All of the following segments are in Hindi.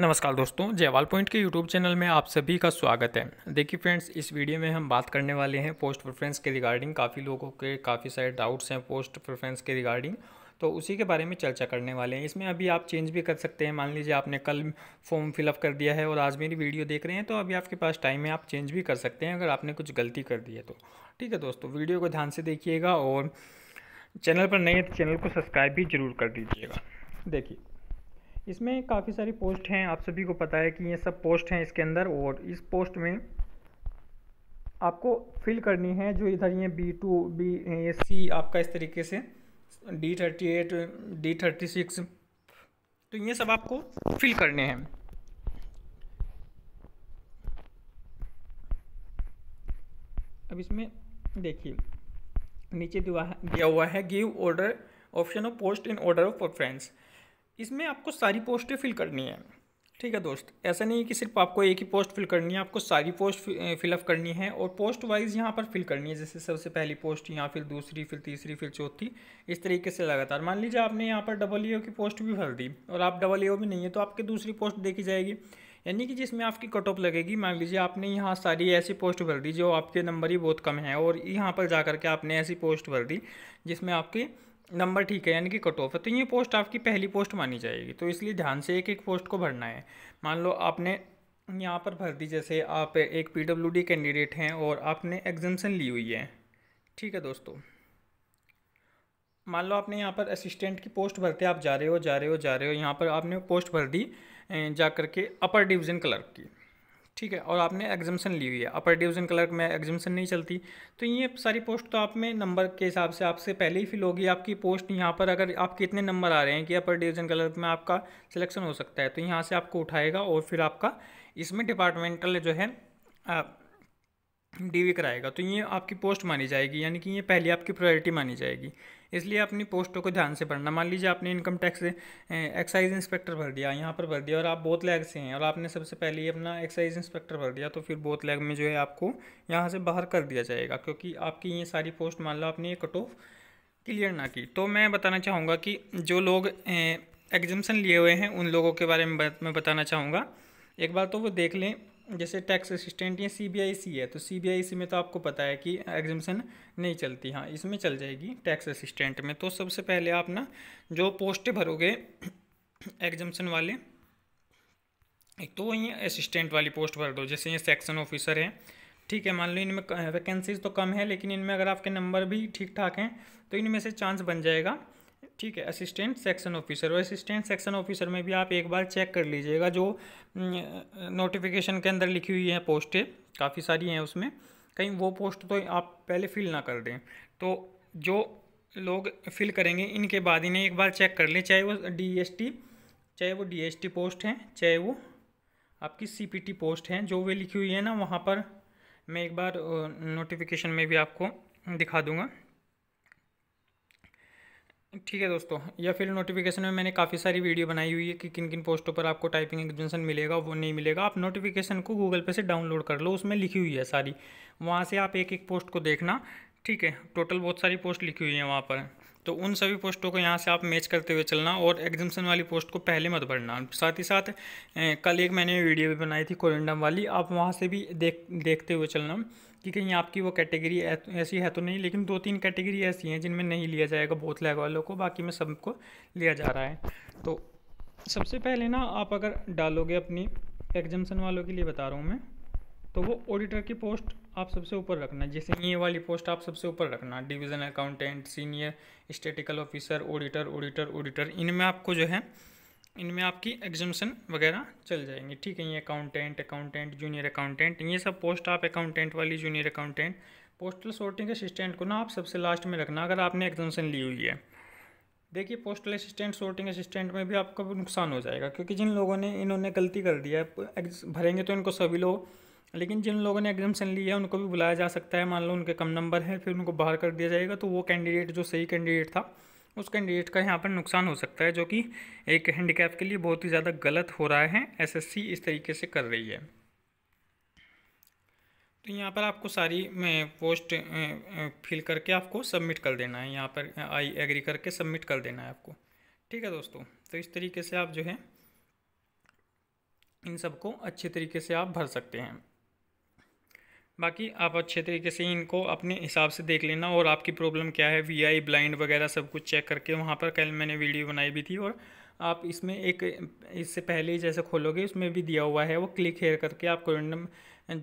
नमस्कार दोस्तों जयवाल पॉइंट के यूट्यूब चैनल में आप सभी का स्वागत है देखिए फ्रेंड्स इस वीडियो में हम बात करने वाले हैं पोस्ट प्रेफरेंस के रिगार्डिंग काफ़ी लोगों के काफ़ी सारे डाउट्स हैं पोस्ट प्रेफरेंस के रिगार्डिंग तो उसी के बारे में चर्चा करने वाले हैं इसमें अभी आप चेंज भी कर सकते हैं मान लीजिए आपने कल फॉर्म फिलअप कर दिया है और आज मेरी वीडियो देख रहे हैं तो अभी आपके पास टाइम है आप चेंज भी कर सकते हैं अगर आपने कुछ गलती कर दी है तो ठीक है दोस्तों वीडियो को ध्यान से देखिएगा और चैनल पर नए तो चैनल को सब्सक्राइब भी जरूर कर दीजिएगा देखिए इसमें काफ़ी सारी पोस्ट हैं आप सभी को पता है कि ये सब पोस्ट हैं इसके अंदर और इस पोस्ट में आपको फिल करनी है जो इधर ये बी टू बी ये सी आपका इस तरीके से D thirty eight D thirty six तो ये सब आपको फिल करने हैं अब इसमें देखिए नीचे दिया हुआ है give order option of post in order of preference इसमें आपको सारी पोस्टें फिल करनी है ठीक है दोस्त ऐसा नहीं है कि सिर्फ आपको एक ही पोस्ट फिल करनी है आपको सारी पोस्ट फिलअप करनी है और पोस्ट वाइज यहाँ पर फिल करनी है जैसे सबसे पहली पोस्ट यहाँ फिर दूसरी फिर तीसरी फिर चौथी इस तरीके से लगातार मान लीजिए आपने यहाँ पर डबल ई e की पोस्ट भी भर दी और आप डबल ई e भी नहीं है तो आपकी दूसरी पोस्ट देखी जाएगी यानी कि जिसमें आपकी कट ऑफ लगेगी मान लीजिए आपने यहाँ सारी ऐसी पोस्ट भर दी जो आपके नंबर ही बहुत कम है और यहाँ पर जा के आपने ऐसी पोस्ट भर दी जिसमें आपकी नंबर ठीक है यानी कि कट ऑफ है तो ये पोस्ट आपकी पहली पोस्ट मानी जाएगी तो इसलिए ध्यान से एक एक पोस्ट को भरना है मान लो आपने यहाँ पर भर दी जैसे आप एक पीडब्ल्यूडी कैंडिडेट हैं और आपने एग्जामेशन ली हुई है ठीक है दोस्तों मान लो आपने यहाँ पर असिस्टेंट की पोस्ट भरते आप जा रहे हो जा रहे हो जा रहे हो यहाँ पर आपने पोस्ट भर दी जा करके अपर डिवीज़न क्लर्क की ठीक है और आपने एग्जामेशन ली हुई है अपर डिवीजन क्लर्क में एग्जामेशन नहीं चलती तो ये सारी पोस्ट तो आप में नंबर के हिसाब से आपसे पहले ही फिल होगी आपकी पोस्ट यहाँ पर अगर आपके इतने नंबर आ रहे हैं कि अपर डिवीजन क्लर्क में आपका सिलेक्शन हो सकता है तो यहाँ से आपको उठाएगा और फिर आपका इसमें डिपार्टमेंटल जो है डीवी कराएगा तो ये आपकी पोस्ट मानी जाएगी यानी कि ये पहले आपकी प्रायोरिटी मानी जाएगी इसलिए अपनी पोस्टों को ध्यान से पढ़ना मान लीजिए आपने इनकम टैक्स एक्साइज इंस्पेक्टर भर दिया यहाँ पर भर दिया और आप बोथ लैग से हैं और आपने सबसे पहले ही अपना एक्साइज इंस्पेक्टर भर दिया तो फिर बोथ लैग में जो है आपको यहाँ से बाहर कर दिया जाएगा क्योंकि आपकी ये सारी पोस्ट मान लो आपने ये कट ऑफ क्लियर ना की तो मैं बताना चाहूँगा कि जो लोग एग्जामेशन लिए हुए हैं उन लोगों के बारे में मैं बताना चाहूँगा एक बार तो वो देख लें जैसे टैक्स असिस्टेंट या सी बी आई सी है तो सी बी आई सी में तो आपको पता है कि एग्जामिशन नहीं चलती हाँ इसमें चल जाएगी टैक्स असिस्टेंट में तो सबसे पहले आप ना जो पोस्ट भरोगे एग्जामिशन वाले एक तो वहीं असिस्टेंट वाली पोस्ट भर दो जैसे ये सेक्शन ऑफिसर है ठीक है मान लो इनमें वैकेंसीज तो कम है लेकिन इनमें अगर आपके नंबर भी ठीक ठाक हैं तो इनमें से चांस बन जाएगा ठीक है असिस्टेंट सेक्शन ऑफिसर और असिस्टेंट सेक्शन ऑफिसर में भी आप एक बार चेक कर लीजिएगा जो नोटिफिकेशन हम्म, के अंदर लिखी हुई है पोस्टें काफ़ी सारी हैं उसमें कहीं वो पोस्ट तो आप पहले फिल ना कर दें तो जो लोग फिल करेंगे इनके बाद इन्हें एक बार चेक कर लें चाहे वो डी चाहे वो डी पोस्ट हैं चाहे वो आपकी सी पोस्ट हैं जो वे लिखी हुई है ना वहाँ पर मैं एक बार नोटिफिकेशन में भी आपको दिखा दूँगा ठीक है दोस्तों या फिर नोटिफिकेशन में मैंने काफ़ी सारी वीडियो बनाई हुई है कि किन किन पोस्टों पर आपको टाइपिंग एग्जामेशन मिलेगा वो नहीं मिलेगा आप नोटिफिकेशन को गूगल पे से डाउनलोड कर लो उसमें लिखी हुई है सारी वहाँ से आप एक एक पोस्ट को देखना ठीक है टोटल बहुत सारी पोस्ट लिखी हुई है वहाँ पर तो उन सभी पोस्टों को यहाँ से आप मैच करते हुए चलना और एग्जामेशन वाली पोस्ट को पहले मत भरना साथ ही साथ कल एक मैंने वीडियो भी बनाई थी कोरेंडम वाली आप वहाँ से भी देख देखते हुए चलना कि कहीं आपकी वो कैटेगरी ऐसी है तो नहीं लेकिन दो तीन कैटेगरी ऐसी हैं जिनमें नहीं लिया जाएगा बहुत लैग वालों को बाकी में सबको लिया जा रहा है तो सबसे पहले ना आप अगर डालोगे अपनी एग्जामेशन वालों के लिए बता रहा हूँ मैं तो वो ऑडिटर की पोस्ट आप सबसे ऊपर रखना जैसे ये वाली पोस्ट आप सबसे ऊपर रखना division accountant senior statistical officer auditor auditor auditor इनमें आपको जो है इनमें आपकी एग्जामेशन वगैरह चल जाएंगे ठीक है ये अकाउंटेंट अकाउंटेंट जूनियर अकाउंटेंट ये सब पोस्ट आप अकाउंटेंट वाली junior accountant postal sorting assistant को ना आप सबसे लास्ट में रखना अगर आपने एग्जामेशन ली हुई है देखिए पोस्टल असिस्टेंट सोर्टिंग असिस्टेंट में भी आपका नुकसान हो जाएगा क्योंकि जिन लोगों ने इन्होंने गलती कर दिया है भरेंगे तो इनको सभी लोग लेकिन जिन लोगों ने एग्जामेशन लिया है उनको भी बुलाया जा सकता है मान लो उनके कम नंबर है फिर उनको बाहर कर दिया जाएगा तो वो कैंडिडेट जो सही कैंडिडेट था उस कैंडिडेट का यहाँ पर नुकसान हो सकता है जो कि एक हैंडीकैप के लिए बहुत ही ज़्यादा गलत हो रहा है एसएससी इस तरीके से कर रही है तो यहाँ पर आपको सारी पोस्ट फिल करके आपको सबमिट कर देना है यहाँ पर आई एग्री करके सबमिट कर देना है आपको ठीक है दोस्तों तो इस तरीके से आप जो है इन सबको अच्छे तरीके से आप भर सकते हैं बाकी आप अच्छे तरीके से इनको अपने हिसाब से देख लेना और आपकी प्रॉब्लम क्या है वी आई ब्लाइंड वगैरह सब कुछ चेक करके वहाँ पर कल मैंने वीडियो बनाई भी थी और आप इसमें एक इससे पहले ही जैसे खोलोगे उसमें भी दिया हुआ है वो क्लिक हेयर करके आप रैंडम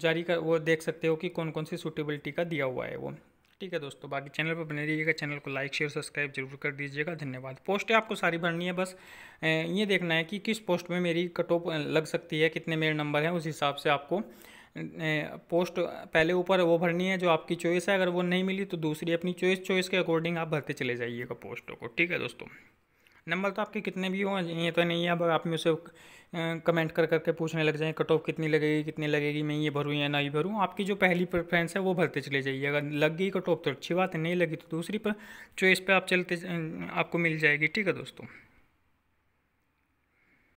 जारी कर वो देख सकते हो कि कौन कौन सी सूटेबिलिटी का दिया हुआ है वो ठीक है दोस्तों बाकी चैनल पर बने रहिएगा चैनल को लाइक शेयर सब्सक्राइब जरूर कर दीजिएगा धन्यवाद पोस्टें आपको सारी भरनी है बस ये देखना है कि किस पोस्ट में मेरी कट ऑफ लग सकती है कितने मेरे नंबर हैं उस हिसाब से आपको पोस्ट पहले ऊपर वो भरनी है जो आपकी चॉइस है अगर वो नहीं मिली तो दूसरी अपनी चॉइस चॉइस के अकॉर्डिंग आप भरते चले जाइएगा पोस्टों को ठीक है दोस्तों नंबर तो आपके कितने भी हों ये तो नहीं है अब आप में उसे कमेंट कर करके पूछने लग जाएँ कट ऑफ कितनी लगेगी कितनी लगेगी मैं ये भरूँ या ना ही भरूँ आपकी जो पहली प्रेफरेंस है वो भरते चले जाइए अगर लग गई कट ऑफ तो अच्छी बात है नहीं लगी तो दूसरी पर चॉइस पे आप चलते आपको मिल जाएगी ठीक है दोस्तों